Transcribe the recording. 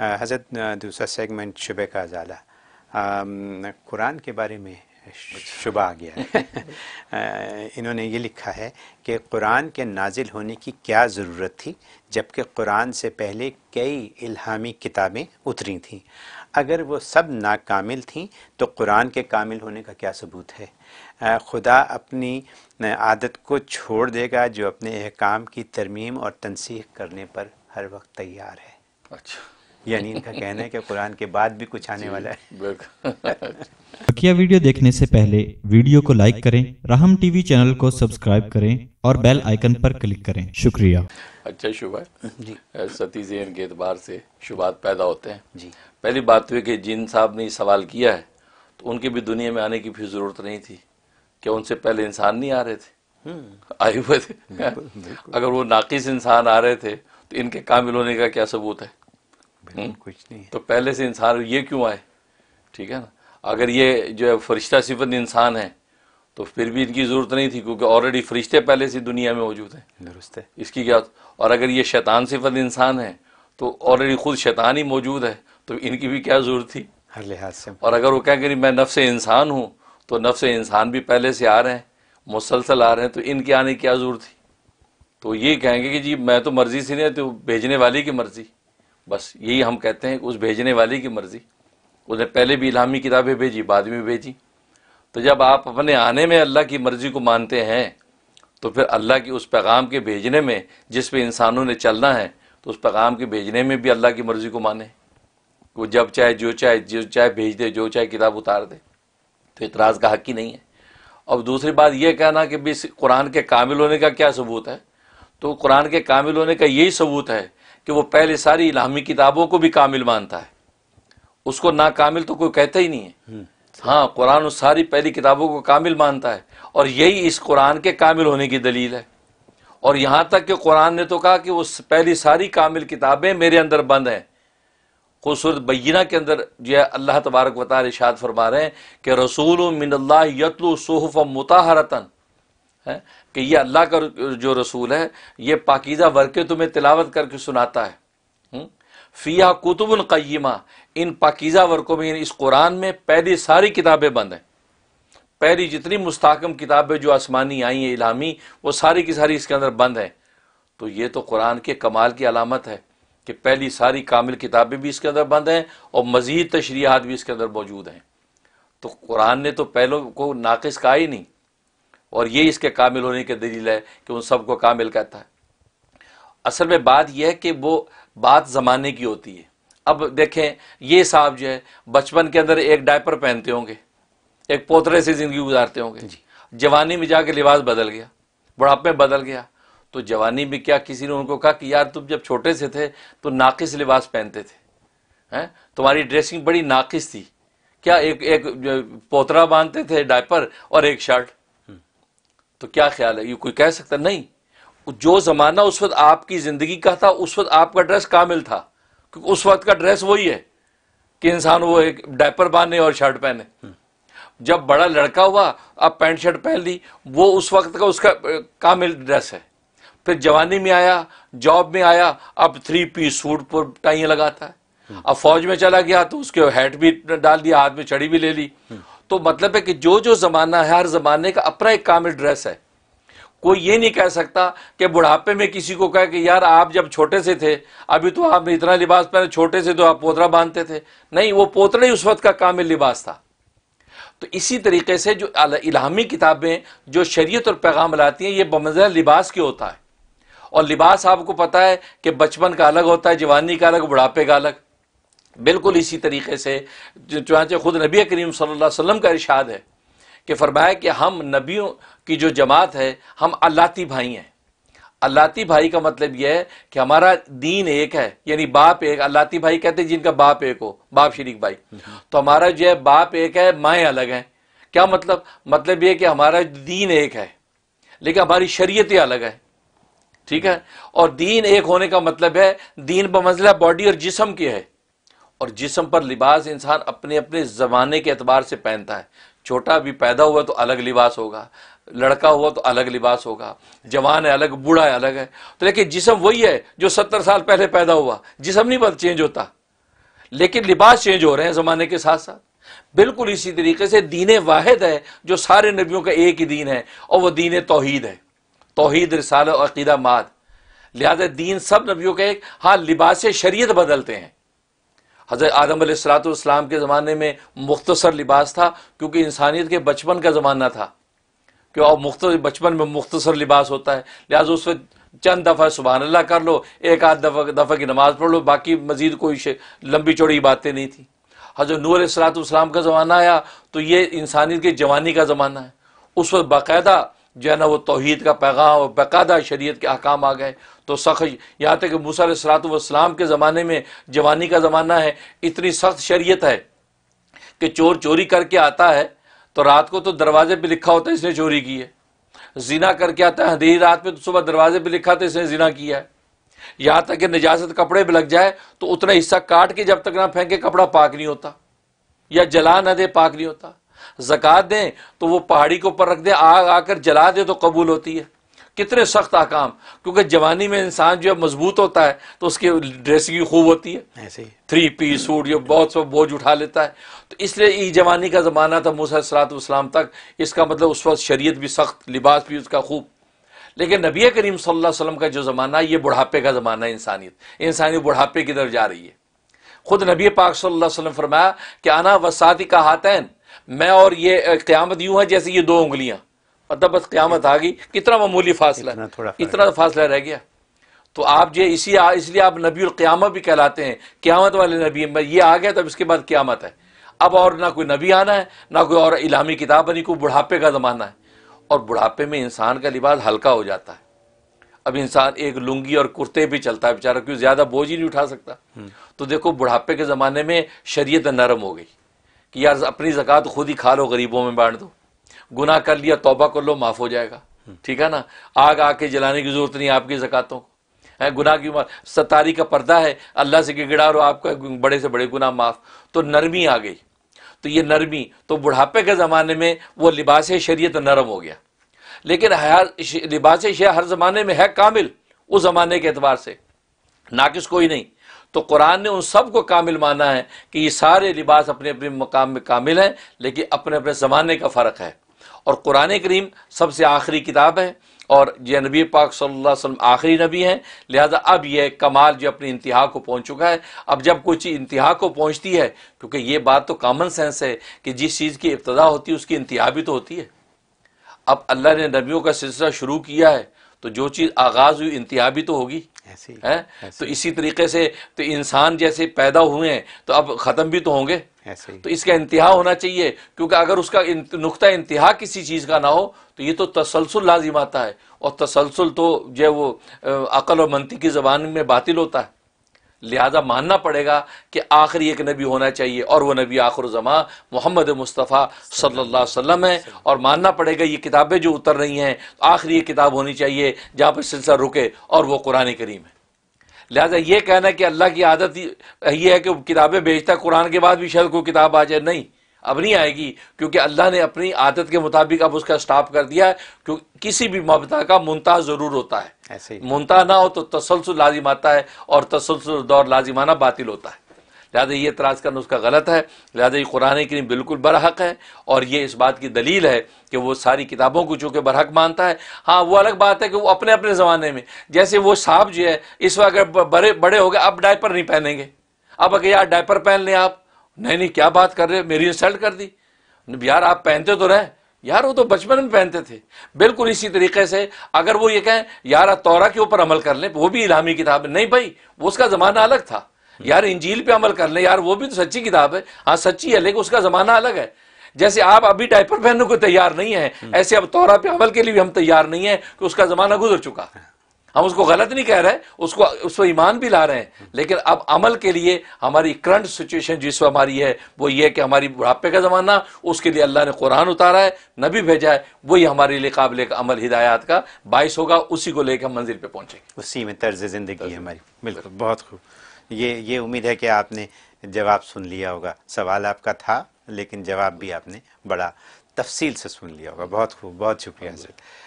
हजरत uh, uh, दूसरा segment शुबे का अजाला कुरान um, के बारे में शुबा आ गया है uh, इन्होंने ये लिखा है कि कुरान के नाजिल होने की क्या ज़रूरत थी जबकि कुरान से पहले कई इल्हामी किताबें उतरी थीं अगर वो सब नाकामिल थीं तो कुरान के कामिल होने का क्या सबूत है खुदा अपनी आदत को छोड़ देगा जो अपने अहकाम की तरमीम और तनसीख करने पर हर वक्त तैयार है अच्छा यानी इनका कहना है कि कुरान के बाद भी कुछ आने वाला है बकिया वीडियो देखने से पहले वीडियो को लाइक करें रहम टीवी चैनल को सब्सक्राइब करें और बेल आइकन पर क्लिक करें शुक्रिया अच्छा शुभ सती जैन के एतबार से शुभात पैदा होते हैं जी पहली बात हुई तो कि जिन साहब ने सवाल किया है तो उनके भी दुनिया में आने की भी ज़रूरत नहीं थी क्या उनसे पहले इंसान नहीं आ रहे थे हम्म। आए हुए थे अगर वो नाकिस इंसान आ रहे थे तो इनके कामिल होने का क्या सबूत है हम्म। कुछ नहीं तो पहले से इंसान ये क्यों आए ठीक है ना अगर ये जो है फरिश्ता सिफत इंसान है तो फिर भी इनकी ज़रूरत नहीं थी क्योंकि ऑलरेडी फरिश्ते पहले से दुनिया में मौजूद हैं दुरुस्त है इसकी क्या और अगर ये शैतान सिफत इंसान है तो ऑलरेडी खुद शैतान ही मौजूद है तो इनकी भी क्या ज़रूरत थी हर लिहाज से और अगर वो कहें कि मैं नफ्स इंसान हूँ तो नफ्स इंसान भी पहले से आ रहे हैं मुसलसल आ रहे हैं तो इनके आने की क्या ज़रूरत थी तो ये कहेंगे कि जी मैं तो मर्ज़ी से नहीं तो भेजने वाले की मर्ज़ी बस यही हम कहते हैं उस भेजने वाले की मर्ज़ी उसने पहले भी इलामी किताबें भेजी बाद में भेजी तो जब आप अपने आने में अल्लाह की मर्ज़ी को मानते हैं तो फिर अल्लाह की उस पैगाम के भेजने में जिस पे इंसानों ने चलना है तो उस पैगाम के भेजने में भी अल्लाह की मर्ज़ी को माने वो जब चाहे जो चाहे जो चाहे भेज दे जो चाहे किताब उतार दे तो इतराज़ का हक ही नहीं है अब दूसरी बात यह कहना कि भी कुरान के कामिल होने का क्या सबूत है तो कुरान के कामिल होने का यही सबूत है कि वो पहले सारी इलामी किताबों को भी कामिल मानता है उसको नाकामिल तो कोई कहता ही नहीं है हम्म, हाँ कुरान उस सारी पहली किताबों को कामिल मानता है और यही इस कुरान के कामिल होने की दलील है और यहाँ तक कि कुरान ने तो कहा कि वो पहली सारी कामिल किताबें मेरे अंदर बंद हैं खूबसूरत बैना के अंदर जो है अल्लाह तबारक वाल इशाद फरमा रहे हैं कि रसूल मिनल्ला यतलु सहफ़ मुताहरतन है कि ये अल्लाह का जो रसूल है ये पाकिज़ा वर्क तुम्हें तिलावत करके सुनाता है फ़िया कुतुबन क़य्यमा इन पाकिज़ा वर्कों में इस कुरान में पहली सारी किताबें बंद हैं पहली जितनी मुस्ताकम किताबें जो आसमानी आई हैं इलामी वो सारी की सारी इसके अंदर बंद हैं तो ये तो कुरान के कमाल की अलामत है कि पहली सारी कामिल किताबें भी इसके अंदर बंद हैं और मज़ीद तशरीहत भी इसके अंदर मौजूद हैं तो कुरान ने तो पहलों को नाकस कहा ही नहीं और ये इसके कामिल होने की दलील है कि उन सबको कामिल कहता है असल में बात यह है कि वो बात ज़माने की होती है अब देखें ये साहब जो है बचपन के अंदर एक डायपर पहनते होंगे एक पोतरे से ज़िंदगी गुजारते होंगे जवानी में जाके लिबास बदल गया बुढ़ापे में बदल गया तो जवानी में क्या किसी ने उनको कहा कि यार तुम जब छोटे से थे तो नाकिस लिबास पहनते थे हैं तुम्हारी ड्रेसिंग बड़ी नाकिस थी क्या एक एक पोतरा बांधते थे डायपर और एक शर्ट तो क्या ख्याल है ये कोई कह सकता नहीं जो ज़माना उस वक्त आपकी ज़िंदगी का था उस वक्त आपका ड्रेस कामिल था क्योंकि उस वक्त का ड्रेस वही है कि इंसान वो एक डायपर बांधे और शर्ट पहने हम्म। जब बड़ा लड़का हुआ अब पैंट शर्ट पहन ली वो उस वक्त का उसका कामिल ड्रेस है फिर जवानी में आया जॉब में आया अब थ्री पीस सूट पर टाइया लगाता है हम्म। अब फौज में चला गया तो उसके हेट भी डाल दिया हाथ में चढ़ी भी ले ली हम्म। तो मतलब है कि जो जो ज़माना है हर ज़माने का अपना एक कामिल ड्रेस है कोई ये नहीं कह सकता कि बुढ़ापे में किसी को कहे कि यार आप जब छोटे से थे अभी तो आप इतना लिबास पहने छोटे से तो आप पोतरा बांधते थे नहीं वो पोतरा ही उस वक्त का कामिल लिबास था तो इसी तरीके से जो इलामी किताबें जो शरीय और पैगाम लाती हैं ये बमजर लिबास के होता है और लिबास आपको पता है कि बचपन का अलग होता है जवानी का अलग बुढ़ापे का अलग बिल्कुल इसी तरीके से चुनाचे खुद नबी करीम सल्लल्लाहु अलैहि वसल्लम का इरशाद है कि फरमाया कि हम नबियों की जो जमात है हम अल्लाती भाई हैं अल्लाती भाई का मतलब यह है कि हमारा दीन एक है यानी बाप एक अल्लाती भाई कहते हैं जिनका बाप एक हो बाप शरीक भाई तो हमारा जो है बाप एक है माएँ अलग हैं क्या मतलब मतलब यह कि हमारा दीन एक है लेकिन हमारी शरीयतें अलग है ठीक है और दीन एक होने का मतलब है दीन बमंजिला बॉडी और जिसम की है और जिसम पर लिबास इंसान अपने अपने ज़माने के अतबार से पहनता है छोटा भी पैदा हुआ तो अलग लिबास होगा लड़का हुआ तो अलग लिबास होगा जवान है अलग बूढ़ा है अलग है तो लेकिन जिसम वही है जो सत्तर साल पहले पैदा हुआ जिसम नहीं बदल चेंज होता लेकिन लिबास चेंज हो रहे हैं ज़माने के साथ साथ बिल्कुल इसी तरीके से दीन वाहिद है जो सारे नबियों का एक ही दीन है और वह दीन तोहद है तोहद रसाल और अकीदा माद लिहाजा दीन सब नबियों का एक हाँ लिबास शरीयत बदलते हैं हज़रत आदम सलाम के ज़माने में मुख्तसर लिबास था क्योंकि इंसानियत के बचपन का ज़माना था क्यों और मुख्त बचपन में मुख्तसर लिबास होता है लिहाजा उस वक्त चंद दफ़ा सुबह अल्लाह कर लो एक आध दफ़ा दफ़ा की नमाज़ पढ़ लो बाकी मज़ीद कोई लंबी चौड़ी बातें नहीं थी हज़रत नूर सलाम का ज़माना आया तो ये इंसानियत की जवानी का ज़माना है उस वक्त बाकायदा जो है ना वो तोहद का पैगाम और बाकायदा शरीत के अहकाम आ गए तो सख्त यहाँ तक कि मूसा सरात वाम के ज़माने में जवानी का ज़माना है इतनी सख्त शरीत है कि चोर चोरी करके आता है तो रात को तो दरवाजे पर लिखा होता है इसने चोरी की है जीना करके आता है अंधेरी रात में तो सुबह दरवाजे पर लिखा था इसने जीना किया है यहाँ तक कि निजाजत कपड़े भी लग जाए तो उतना हिस्सा काट के जब तक ना फेंके कपड़ा पाक नहीं होता या जला ना दे पाक नहीं होता ज़क़़त दें तो वो पहाड़ी के ऊपर रख दे आग आकर जला दे तो कबूल होती है कितने सख्त आकाम क्योंकि जवानी में इंसान जो है मजबूत होता है तो उसकी ड्रेसिंग खूब होती है ऐसे ही थ्री पी सूट जो बहुत सब बोझ उठा लेता है तो इसलिए ई जवानी का ज़माना था मूसा सलातम तक इसका मतलब उस वक्त शरीयत भी सख्त लिबास भी उसका खूब लेकिन नबी करीम सल्लल्लाहु अलैहि वसल्लम का जो ज़माना ये बुढ़ापे का ज़माना है इंसानियत इंसानियत बुढ़ापे की तरफ जा रही है खुद नबी पाक सल्लल्लाहु अलैहि वसल्लम फरमाया कि आना वसाती का हाथैन मैं और ये क़्यामत यूं है जैसे ये दो उंगलियां मतलब बस क़्यामत आ गई कितना मामूली फासला इतना, थोड़ा इतना फासला रह गया तो आप जो इसी इसलिए आप नबी क़्यामत भी कहलाते हैं क़्यामत वाले नबी ये आ गया तब इसके बाद क़्यामत है अब और ना कोई नबी आना है ना कोई और इलामी किताब बनी कोई बुढ़ापे का ज़माना है और बुढ़ापे में इंसान का लिबास हल्का हो जाता है अब इंसान एक लुंगी और कुर्ते भी चलता है बेचारा क्यों ज़्यादा बोझ ही नहीं उठा सकता हम्म। तो देखो बुढ़ापे के ज़माने में शरीयत नरम हो गई कि यार अपनी जक़ात खुद ही खा लो गरीबों में बांट दो गुनाह कर लिया तोबा कर लो माफ़ हो जाएगा ठीक है ना आग आके जलाने की ज़रूरत नहीं आपकी ज़क़ातों को है गुनाह की उम्र सतारी का पर्दा है अल्लाह से गिड़गिड़ा रो आपका बड़े से बड़े गुनाह माफ़ तो नरमी आ गई तो ये नरमी तो बुढ़ापे के ज़माने में वो लिबास शरीय नरम हो गया लेकिन हर लिबास शह हर ज़माने में है कामिल उस ज़माने के अतबार से नाकिस कोई नहीं तो कुरान ने उन सब को कामिल माना है कि ये सारे लिबास अपने अपने मकाम में कामिल हैं लेकिन अपने अपने ज़माने का फ़र्क है और कुरान करीम सबसे आखिरी किताब है और ये नबी पाक सल्लल्लाहु अलैहि वसल्लम आखिरी नबी हैं लिहाजा अब यह कमाल जो अपनी इंतहा को पहुँच चुका है अब जब कोई चीज़ इंतहा को पहुँचती है क्योंकि ये बात तो कामन सेंस है कि जिस चीज़ की इब्तदा होती है उसकी इंतहा भी तो होती है अब अल्लाह ने नबियों का सिलसिला शुरू किया है तो जो चीज़ आगाज़ हुई इंतहा भी तो होगी है तो इसी तरीके से तो इंसान जैसे पैदा हुए हैं तो अब ख़त्म भी तो होंगे तो इसका इंतहा होना चाहिए क्योंकि अगर उसका नुकता इंतहा किसी चीज़ का ना हो तो ये तो तसलसल लाजिम आता है और तसलसल तो जो वो अकल और मंती की ज़बान में बातिल होता है लिहाजा मानना पड़ेगा कि आखिरी एक नबी होना चाहिए और वह नबी आखिर जमा मोहम्मद मुस्तफ़ा सल्ला वसम है और मानना पड़ेगा ये किताबें जो उतर रही हैं तो आखिरी एक किताब होनी चाहिए जहाँ पर सिलसिला रुके और वह कुरान करीम है लिहाजा ये कहना कि अल्लाह की आदत ये है कि किताबें भेजता कुरान के बाद भी शायद कोई किताब आ जाए नहीं अब नहीं आएगी क्योंकि अल्लाह ने अपनी आदत के मुताबिक अब उसका स्टाफ कर दिया है क्योंकि किसी भी मबदा का मुनता ज़रूर होता है ऐसे मुनता ना हो तो तसलसल लाजिम आता है और तसलसल दौर लाजिमाना बातिल होता है लिहाजा ये तराज करना उसका गलत है लिहाजा ये कुरान लिए बिल्कुल बरहक है और ये इस बात की दलील है कि वो सारी किताबों को चूँकि बरहक मानता है हाँ वो अलग बात है कि वो अपने अपने ज़माने में जैसे वो साहब जो है इस वक्त अगर बड़े बड़े हो गए अब डायपर नहीं पहनेंगे अब अगर यार डायपर पहन लें आप नहीं नहीं क्या बात कर रहे हो मेरी इंसल्ट कर दी यार आप पहनते तो रहे यार वो तो बचपन में पहनते थे बिल्कुल इसी तरीके से अगर वो ये कहें यार तौरा के ऊपर अमल कर लें वो भी इलामी किताब है नहीं भाई वो उसका ज़माना अलग था यार इंजील पे अमल कर लें यार वो भी तो सच्ची किताब है हाँ सच्ची है लेकिन उसका ज़माना अलग है जैसे आप अभी डायपर पहनने को तैयार नहीं है ऐसे अब तौरा पे अमल के लिए भी हम तैयार नहीं है कि उसका ज़माना गुजर चुका है हम उसको गलत नहीं कह रहे हैं उसको उस पर ईमान भी ला रहे हैं लेकिन अब अमल के लिए हमारी करंट सिचुएशन जिस पर हमारी है वो ये कि हमारी बुढ़ापे का ज़माना उसके लिए अल्लाह ने कुरान उतारा है नबी भेजा है वही हमारे लिए काबिल अमल हिदायत का बायस होगा उसी को लेकर हम मंजिल पर पहुँचेंगे उसी में तर्ज ज़िंदगी है हमारी बिल्कुल बहुत खूब ये ये उम्मीद है कि आपने जवाब सुन लिया होगा सवाल आपका था लेकिन जवाब भी आपने बड़ा तफसील से सुन लिया होगा बहुत खूब बहुत शुक्रिया सर